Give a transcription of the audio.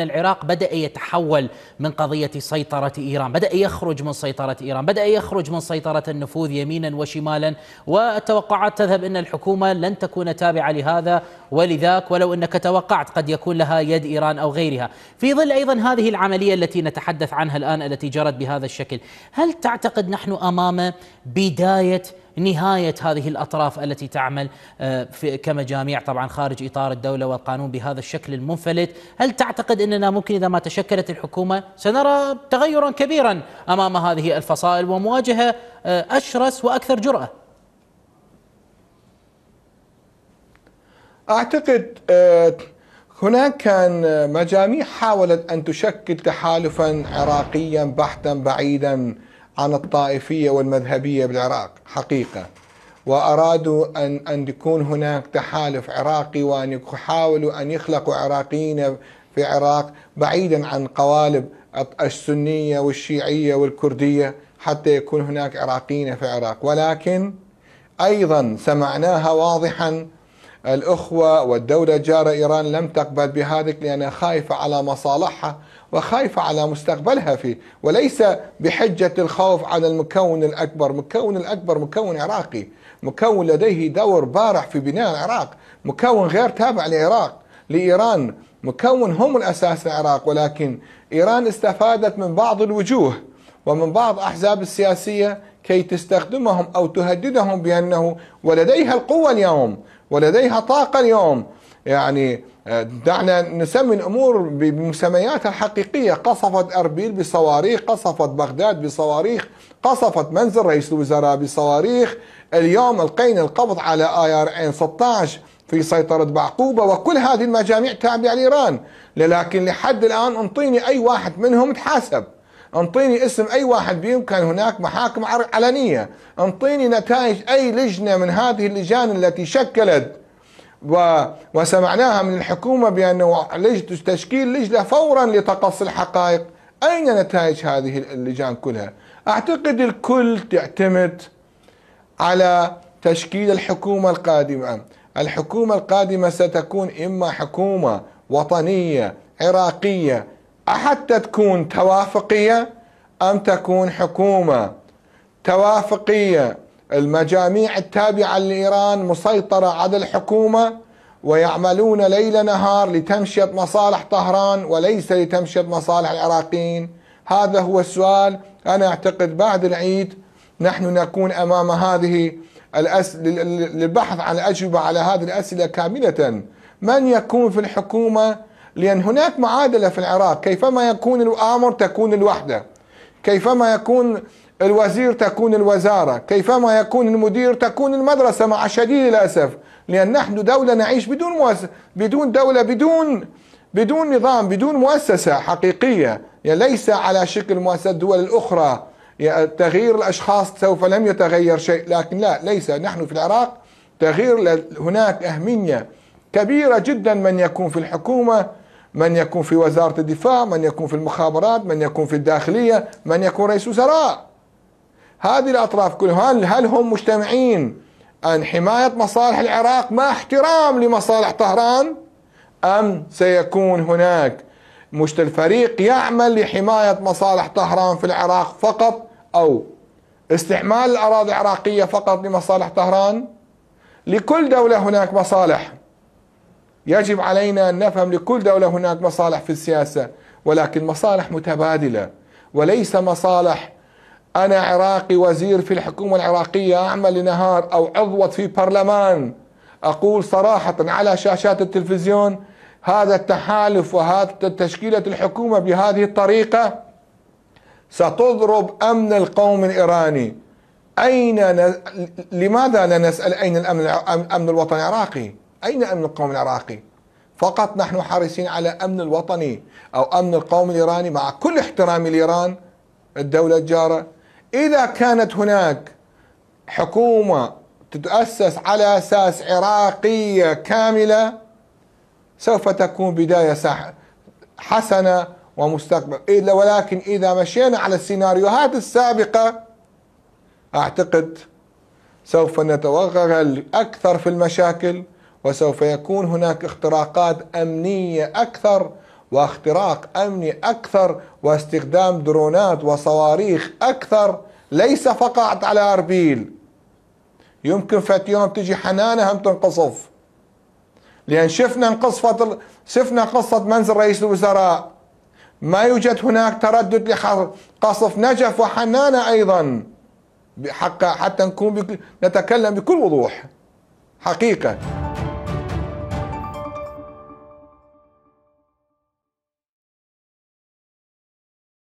العراق بدأ يتحول من قضية سيطرة إيران بدأ يخرج من سيطرة إيران بدأ يخرج من سيطرة النفوذ يمينا وشمالا والتوقعات تذهب أن الحكومة لن تكون تابعة لهذا ولذاك ولو انك توقعت قد يكون لها يد ايران او غيرها، في ظل ايضا هذه العمليه التي نتحدث عنها الان التي جرت بهذا الشكل، هل تعتقد نحن امام بدايه نهايه هذه الاطراف التي تعمل آه، في كمجاميع طبعا خارج اطار الدوله والقانون بهذا الشكل المنفلت، هل تعتقد اننا ممكن اذا ما تشكلت الحكومه سنرى تغيرا كبيرا امام هذه الفصائل ومواجهه آه، اشرس واكثر جراه؟ أعتقد آه، هناك كان آه، مجاميع حاولت أن تشكل تحالفا عراقيا بحتا بعيدا عن الطائفية والمذهبية بالعراق حقيقة وأرادوا أن أن يكون هناك تحالف عراقي وأن يحاولوا أن يخلقوا عراقيين في العراق بعيدا عن قوالب السنية والشيعية والكردية حتى يكون هناك عراقيين في العراق ولكن أيضا سمعناها واضحا الأخوة والدولة جارة إيران لم تقبل بهذا لأنها خايفة على مصالحها وخايفة على مستقبلها فيه وليس بحجة الخوف على المكون الأكبر مكون الأكبر مكون عراقي مكون لديه دور بارع في بناء العراق مكون غير تابع لعراق لإيران مكون هم الأساس العراق ولكن إيران استفادت من بعض الوجوه ومن بعض أحزاب السياسية كي تستخدمهم أو تهددهم بأنه ولديها القوة اليوم ولديها طاقة اليوم يعني دعنا آه، نسمي الأمور بمسمياتها الحقيقية قصفت أربيل بصواريخ قصفت بغداد بصواريخ قصفت منزل رئيس الوزراء بصواريخ اليوم القين القبض على اي ار ان 16 في سيطرة بعقوبة وكل هذه المجاميع تابعة لإيران لكن لحد الآن انطيني أي واحد منهم تحاسب انطيني اسم اي واحد بيهم كان هناك محاكم علنيه انطيني نتائج اي لجنه من هذه اللجان التي شكلت و وسمعناها من الحكومه بانه لجنه تشكيل لجنه فورا لتقصي الحقائق اين نتائج هذه اللجان كلها اعتقد الكل تعتمد على تشكيل الحكومه القادمه الحكومه القادمه ستكون اما حكومه وطنيه عراقيه حتى تكون توافقية أم تكون حكومة توافقية المجاميع التابعة لإيران مسيطرة على الحكومة ويعملون ليل نهار لتمشية مصالح طهران وليس لتمشية مصالح العراقيين هذا هو السؤال أنا أعتقد بعد العيد نحن نكون أمام هذه الأس... للبحث عن الأجوبة على هذه الأسئلة كاملة من يكون في الحكومة لأن هناك معادلة في العراق كيفما يكون الآمر تكون الوحدة كيفما يكون الوزير تكون الوزارة كيفما يكون المدير تكون المدرسة مع شديد الأسف لأن نحن دولة نعيش بدون مؤسسة بدون دولة بدون بدون نظام بدون مؤسسة حقيقية يعني ليس على شكل مؤسسات الدول الأخرى يعني تغيير الأشخاص سوف لم يتغير شيء لكن لا ليس نحن في العراق تغيير هناك أهمية كبيرة جدا من يكون في الحكومة من يكون في وزارة الدفاع من يكون في المخابرات من يكون في الداخلية من يكون رئيس وزراء هذه الأطراف كلهم هل, هم مجتمعين عن حماية مصالح العراق مع احترام لمصالح طهران أم سيكون هناك مشتل فريق يعمل لحماية مصالح طهران في العراق فقط أو استعمال الأراضي العراقية فقط لمصالح طهران لكل دولة هناك مصالح يجب علينا أن نفهم لكل دولة هناك مصالح في السياسة ولكن مصالح متبادلة وليس مصالح أنا عراقي وزير في الحكومة العراقية أعمل لنهار أو عضوة في برلمان أقول صراحة على شاشات التلفزيون هذا التحالف وهذا تشكيلة الحكومة بهذه الطريقة ستضرب أمن القوم الإيراني أين ن... لماذا لا نسأل أين الأمن, الأمن الوطني العراقي؟ أين أمن القوم العراقي فقط نحن حريصين على أمن الوطني أو أمن القوم الإيراني مع كل احترامي لإيران الدولة الجارة إذا كانت هناك حكومة تتأسس على أساس عراقية كاملة سوف تكون بداية حسنة ومستقبل إلا ولكن إذا مشينا على السيناريوهات السابقة أعتقد سوف نتوغل أكثر في المشاكل وسوف يكون هناك اختراقات أمنية أكثر واختراق أمني أكثر واستخدام درونات وصواريخ أكثر ليس فقط على أربيل يمكن فات يوم تجي حنانة هم تنقصف لأن شفنا انقصفت شفنا قصة منزل رئيس الوزراء ما يوجد هناك تردد لقصف نجف وحنانة أيضا حتى نكون بك... نتكلم بكل وضوح حقيقة